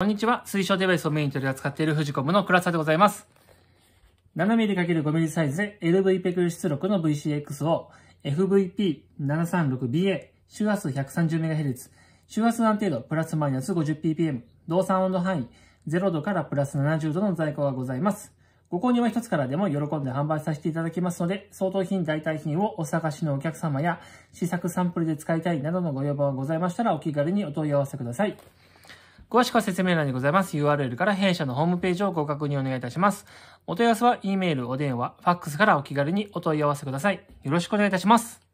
こんにちは。水晶デバイスをメインに取り扱っているフジコムの倉沢でございます。7mm×5mm サイズで l v ペクル出力の VCX を FVP736BA 周波数 130MHz 周波数安定度プラスマイナス 50ppm 動産温度範囲0度からプラス70度の在庫がございます。ご購入は一つからでも喜んで販売させていただきますので、相当品、代替品をお探しのお客様や、試作サンプルで使いたいなどのご要望がございましたらお気軽にお問い合わせください。詳しくは説明欄にございます URL から弊社のホームページをご確認お願いいたします。お問い合わせは E メール、お電話、ファックスからお気軽にお問い合わせください。よろしくお願いいたします。